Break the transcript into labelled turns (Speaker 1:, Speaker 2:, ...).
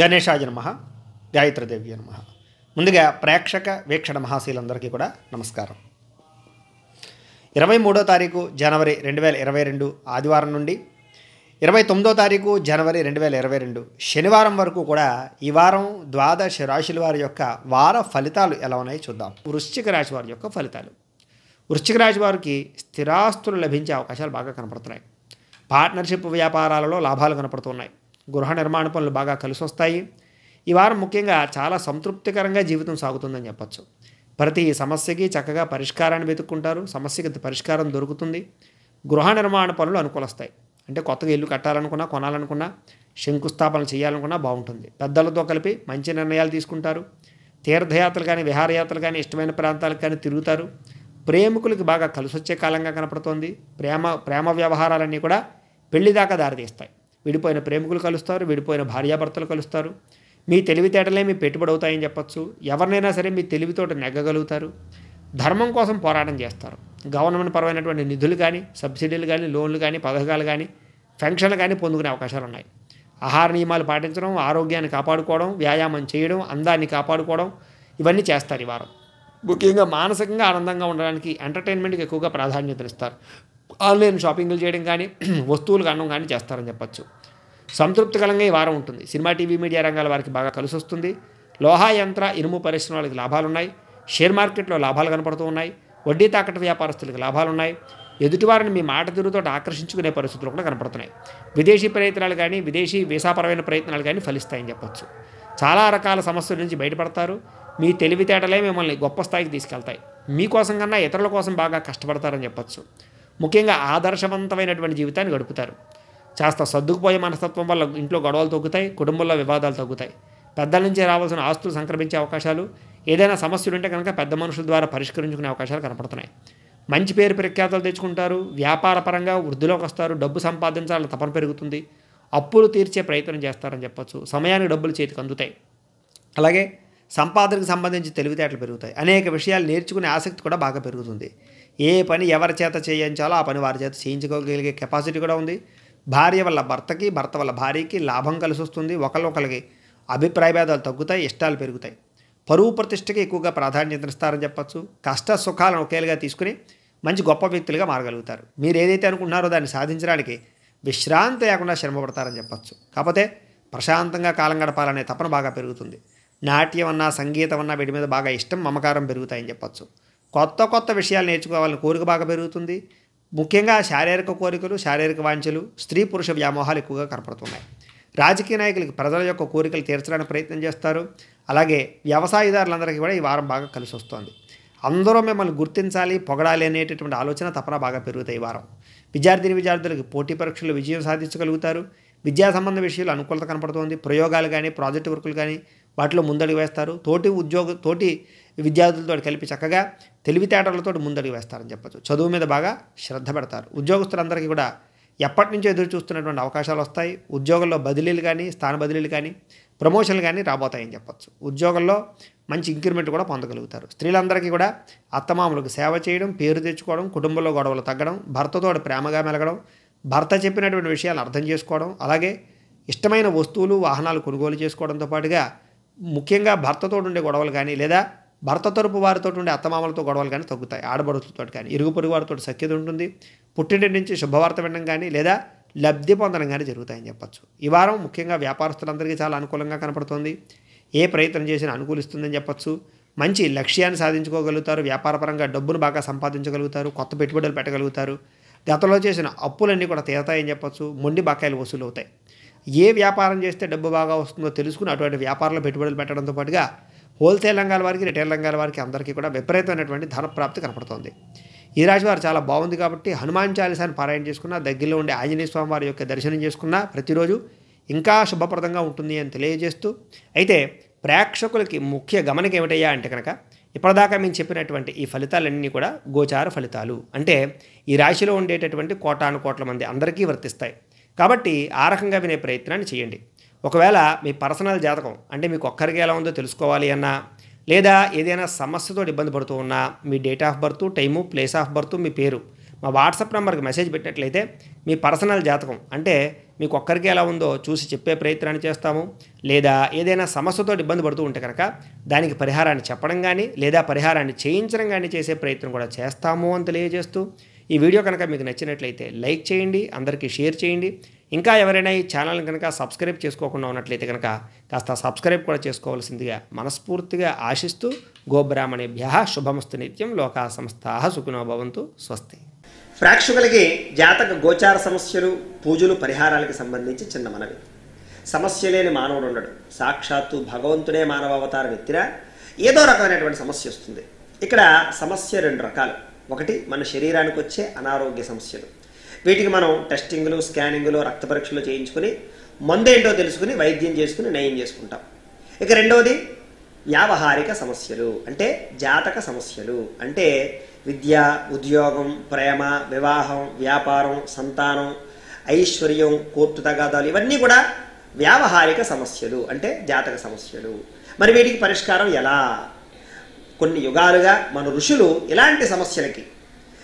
Speaker 1: గణేశాయ నమ గాయత్రదేవి నమ ముందుగా ప్రేక్షక వీక్షణ మహాశీలందరికీ కూడా నమస్కారం ఇరవై మూడో తారీఖు జనవరి రెండు వేల ఇరవై రెండు ఆదివారం నుండి ఇరవై తొమ్మిదో తారీఖు జనవరి రెండు వేల ఇరవై రెండు శనివారం వరకు కూడా ఈ వారం ద్వాదశ రాశుల వారి యొక్క వార ఫలితాలు ఎలా ఉన్నాయో చూద్దాం వృశ్చిక రాశి వారి యొక్క ఫలితాలు వృశ్చిక రాశి వారికి స్థిరాస్తులు లభించే అవకాశాలు బాగా కనపడుతున్నాయి పార్ట్నర్షిప్ వ్యాపారాలలో లాభాలు కనపడుతున్నాయి గృహ నిర్మాణ పనులు బాగా కలిసి వస్తాయి ఈ వారం ముఖ్యంగా చాలా సంతృప్తికరంగా జీవితం సాగుతుందని చెప్పచ్చు ప్రతి సమస్యకి చక్కగా పరిష్కారాన్ని వెతుక్కుంటారు సమస్యకి పరిష్కారం దొరుకుతుంది గృహ నిర్మాణ పనులు అనుకూలస్తాయి అంటే కొత్తగా ఇల్లు కట్టాలనుకున్నా కొనాలనుకున్నా శంకుస్థాపన చేయాలనుకున్నా బాగుంటుంది పెద్దలతో కలిపి మంచి నిర్ణయాలు తీసుకుంటారు తీర్థయాత్రలు కానీ విహారయాత్రలు కానీ ఇష్టమైన ప్రాంతాలకు కానీ తిరుగుతారు ప్రేమికులకి బాగా కలిసొచ్చే కాలంగా కనపడుతోంది ప్రేమ ప్రేమ వ్యవహారాలన్నీ కూడా పెళ్లిదాకా దారితీస్తాయి విడిపోయిన ప్రేమికులు కలుస్తారు విడిపోయిన భార్యాభర్తలు కలుస్తారు మీ తెలివితేటలే మీ పెట్టుబడి అవుతాయని చెప్పచ్చు ఎవరినైనా సరే మీ తెలివితోట నెగ్గగలుగుతారు ధర్మం కోసం పోరాటం చేస్తారు గవర్నమెంట్ పరమైనటువంటి నిధులు కానీ సబ్సిడీలు కానీ లోన్లు కానీ పథకాలు కానీ ఫెన్షన్లు కానీ పొందుకునే అవకాశాలు ఉన్నాయి ఆహార నియమాలు పాటించడం ఆరోగ్యాన్ని కాపాడుకోవడం వ్యాయామం చేయడం అందాన్ని కాపాడుకోవడం ఇవన్నీ చేస్తారు ఈ వారం ముఖ్యంగా మానసికంగా ఆనందంగా ఉండడానికి ఎంటర్టైన్మెంట్కి ఎక్కువగా ప్రాధాన్యతనిస్తారు ఆన్లైన్ షాపింగ్లు చేయడం కానీ వస్తువులు కనడం కానీ చేస్తారని చెప్పచ్చు సంతృప్తికరంగా ఈ వారం ఉంటుంది సినిమా టీవీ మీడియా రంగాల వారికి బాగా కలిసి వస్తుంది లోహా యంత్ర ఇనుము పరిశ్రమలకు లాభాలున్నాయి షేర్ మార్కెట్లో లాభాలు కనపడుతూ ఉన్నాయి వడ్డీ తాకట్టు వ్యాపారస్తులకు లాభాలున్నాయి ఎదుటివారిని మీ మాట తిరుగుతో ఆకర్షించుకునే పరిస్థితులు కూడా కనపడుతున్నాయి విదేశీ ప్రయత్నాలు కానీ విదేశీ వీసాపరమైన ప్రయత్నాలు కానీ ఫలిస్తాయని చెప్పచ్చు చాలా రకాల సమస్యల నుంచి బయటపడతారు మీ తెలివితేటలే మిమ్మల్ని గొప్ప స్థాయికి తీసుకెళ్తాయి మీకోసం కన్నా ఇతరుల కోసం బాగా కష్టపడతారని చెప్పొచ్చు ముఖ్యంగా ఆదర్శవంతమైనటువంటి జీవితాన్ని గడుపుతారు కాస్త సర్దుకుపోయే మనస్తత్వం వల్ల ఇంట్లో గొడవలు తగ్గుతాయి కుటుంబంలో వివాదాలు తగ్గుతాయి పెద్దల నుంచి రావాల్సిన ఆస్తులు సంక్రమించే అవకాశాలు ఏదైనా సమస్యలు ఉంటే కనుక పెద్ద మనుషుల ద్వారా పరిష్కరించుకునే అవకాశాలు కనపడుతున్నాయి మంచి పేరు ప్రఖ్యాతలు తెచ్చుకుంటారు వ్యాపారపరంగా వృద్ధిలోకి వస్తారు డబ్బు సంపాదించాలని తపన పెరుగుతుంది అప్పులు తీర్చే ప్రయత్నం చేస్తారని చెప్పొచ్చు సమయానికి డబ్బులు చేతికి అందుతాయి అలాగే సంపాదనకు సంబంధించి తెలివితేటలు పెరుగుతాయి అనేక విషయాలు నేర్చుకునే ఆసక్తి కూడా బాగా పెరుగుతుంది ఏ పని ఎవరి చేత చేయించాలో ఆ పని వారి చేత చేయించుకోగలిగే కెపాసిటీ కూడా ఉంది భార్య వల్ల భర్తకి భర్త వల్ల భార్యకి లాభం కలిసి వస్తుంది ఒకరికి అభిప్రాయ భేదాలు తగ్గుతాయి ఇష్టాలు పెరుగుతాయి పరువు ప్రతిష్టకి ఎక్కువగా ప్రాధాన్యతనిస్తారని చెప్పచ్చు కష్ట సుఖాలను ఒకేలుగా తీసుకుని మంచి గొప్ప వ్యక్తులుగా మారగలుగుతారు మీరు ఏదైతే అనుకుంటున్నారో దాన్ని సాధించడానికి విశ్రాంతి లేకుండా శ్రమపడతారని చెప్పచ్చు కాకపోతే ప్రశాంతంగా కాలం గడపాలనే తపన బాగా పెరుగుతుంది నాట్యం అన్నా సంగీతం అన్నా వీటి మీద బాగా ఇష్టం మమకారం పెరుగుతాయని చెప్పచ్చు కొత్త కొత్త విషయాలు నేర్చుకోవాలని కోరిక బాగా పెరుగుతుంది ముఖ్యంగా శారీరక కోరికలు శారీరక వాంఛలు స్త్రీ పురుష వ్యామోహాలు ఎక్కువగా కనపడుతున్నాయి రాజకీయ నాయకులకి ప్రజల యొక్క కోరికలు తీర్చడానికి ప్రయత్నం చేస్తారు అలాగే వ్యవసాయదారులందరికీ కూడా ఈ వారం బాగా కలిసి వస్తుంది అందరూ మిమ్మల్ని గుర్తించాలి పొగడాలి అనేటటువంటి ఆలోచన తపన బాగా పెరుగుతాయి ఈ వారం విద్యార్థిని విద్యార్థులకు పోటీ పరీక్షలు విజయం సాధించగలుగుతారు విద్యా సంబంధ విషయాలు అనుకూలత కనపడుతుంది ప్రయోగాలు కానీ ప్రాజెక్టు వర్కులు కానీ వాటిలో ముందడుగు వేస్తారు తోటి ఉద్యోగ తోటి విద్యార్థులతో కలిపి చక్కగా తెలివితేటలతో ముందడుగు వేస్తారని చెప్పచ్చు చదువు మీద బాగా శ్రద్ధ పెడతారు ఉద్యోగస్తులందరికీ కూడా ఎప్పటి నుంచో ఎదురు చూస్తున్నటువంటి అవకాశాలు వస్తాయి ఉద్యోగంలో బదిలీలు కానీ స్థాన బదిలీలు కానీ ప్రమోషన్లు కానీ రాబోతాయని చెప్పచ్చు ఉద్యోగంలో మంచి ఇంక్రిమెంట్ కూడా పొందగలుగుతారు స్త్రీలందరికీ కూడా అత్తమామలకు సేవ చేయడం పేరు తెచ్చుకోవడం కుటుంబంలో గొడవలు తగ్గడం భర్తతో ప్రేమగా మెలగడం భర్త చెప్పినటువంటి విషయాలు అర్థం చేసుకోవడం అలాగే ఇష్టమైన వస్తువులు వాహనాలు కొనుగోలు చేసుకోవడంతో పాటుగా ముఖ్యంగా భర్తతో ఉండే గొడవలు కానీ లేదా భర్త తరపు వారితో ఉండే అత్తమామలతో గొడవలు కానీ తగ్గుతాయి ఆడబడుతులతో కానీ ఇరుగు పొరుగు వారితో సఖ్యత ఉంటుంది పుట్టింటి నుంచి శుభవార్త వినడం కానీ లేదా లబ్ధి పొందడం కానీ జరుగుతాయని చెప్పచ్చు ఈ వారం ముఖ్యంగా వ్యాపారస్తులందరికీ చాలా అనుకూలంగా కనపడుతోంది ఏ ప్రయత్నం చేసినా అనుకూలిస్తుందని చెప్పచ్చు మంచి లక్ష్యాన్ని సాధించుకోగలుగుతారు వ్యాపారపరంగా డబ్బును బాగా సంపాదించగలుగుతారు కొత్త పెట్టుబడులు పెట్టగలుగుతారు గతంలో చేసిన అప్పులన్నీ కూడా తీరతాయని చెప్పచ్చు మొండి బకాయిలు వసూలు అవుతాయి ఏ వ్యాపారం చేస్తే డబ్బు బాగా వస్తుందో తెలుసుకుని అటువంటి వ్యాపారంలో పెట్టుబడులు పెట్టడంతో పాటుగా హోల్సేల్ రంగాల వారికి రిటైల్ రంగాల వారికి అందరికీ కూడా విపరీతమైనటువంటి ధనప్రాప్తి కనపడుతోంది ఈ రాశివారు చాలా బాగుంది కాబట్టి హనుమాన్ చాలీసాన్ని పారాయణ చేసుకున్న దగ్గరలో ఉండే ఆంజనేయ స్వామి వారి యొక్క దర్శనం చేసుకున్న ప్రతిరోజు ఇంకా శుభప్రదంగా ఉంటుంది అని తెలియజేస్తూ అయితే ప్రేక్షకులకి ముఖ్య గమనిక ఏమిటయ్యా అంటే కనుక ఇప్పటిదాకా మేము చెప్పినటువంటి ఈ ఫలితాలన్నీ కూడా గోచార ఫలితాలు అంటే ఈ రాశిలో ఉండేటటువంటి కోటాను కోట్ల మంది అందరికీ వర్తిస్తాయి కాబట్టి ఆ రకంగా వినే ప్రయత్నాన్ని చేయండి ఒకవేళ మీ పర్సనల్ జాతకం అంటే మీకు ఒక్కరికి ఎలా ఉందో తెలుసుకోవాలి అన్నా లేదా ఏదైనా సమస్యతో ఇబ్బంది పడుతూ ఉన్నా మీ date of birth time place of birth మీ పేరు మా వాట్సాప్ నెంబర్కి మెసేజ్ పెట్టినట్లయితే మీ పర్సనల్ జాతకం అంటే మీకు ఒక్కరికి ఎలా ఉందో చూసి చెప్పే ప్రయత్నాన్ని చేస్తాము లేదా ఏదైనా సమస్యతో ఇబ్బంది పడుతూ ఉంటే కనుక దానికి పరిహారాన్ని చెప్పడం కానీ లేదా పరిహారాన్ని చేయించడం కానీ చేసే ప్రయత్నం కూడా చేస్తాము అని తెలియజేస్తూ ఈ వీడియో కనుక మీకు నచ్చినట్లయితే లైక్ చేయండి అందరికీ షేర్ చేయండి ఇంకా ఎవరైనా ఈ ఛానల్ కనుక సబ్స్క్రైబ్ చేసుకోకుండా ఉన్నట్లయితే కనుక కాస్త సబ్స్క్రైబ్ కూడా చేసుకోవాల్సిందిగా మనస్ఫూర్తిగా ఆశిస్తూ గోబ్రాహ్మణేభ్య శుభమస్తు నిత్యం లోకా సంస్థా సుఖినో భవంతు స్వస్తి ప్రేక్షకులకి జాతక గోచార సమస్యలు పూజలు పరిహారాలకు సంబంధించి చిన్న మనవి సమస్య లేని మానవుడు ఉండడు సాక్షాత్తు భగవంతుడే మానవ అవతార ఎత్తినా ఏదో రకమైనటువంటి సమస్య వస్తుంది ఇక్కడ సమస్య రెండు రకాలు ఒకటి మన శరీరానికి వచ్చే అనారోగ్య సమస్యలు వీటికి మనం టెస్టింగ్లు స్కానింగ్లు రక్త పరీక్షలు చేయించుకుని మందు ఏంటో తెలుసుకుని వైద్యం చేసుకుని నయం చేసుకుంటాం ఇక రెండవది వ్యావహారిక సమస్యలు అంటే జాతక సమస్యలు అంటే విద్య ఉద్యోగం ప్రేమ వివాహం వ్యాపారం సంతానం ఐశ్వర్యం కోర్టు తగాదాలు ఇవన్నీ కూడా వ్యావహారిక సమస్యలు అంటే జాతక సమస్యలు మరి వీటికి పరిష్కారం ఎలా కొన్ని యుగాలుగా మన ఋషులు ఇలాంటి సమస్యలకి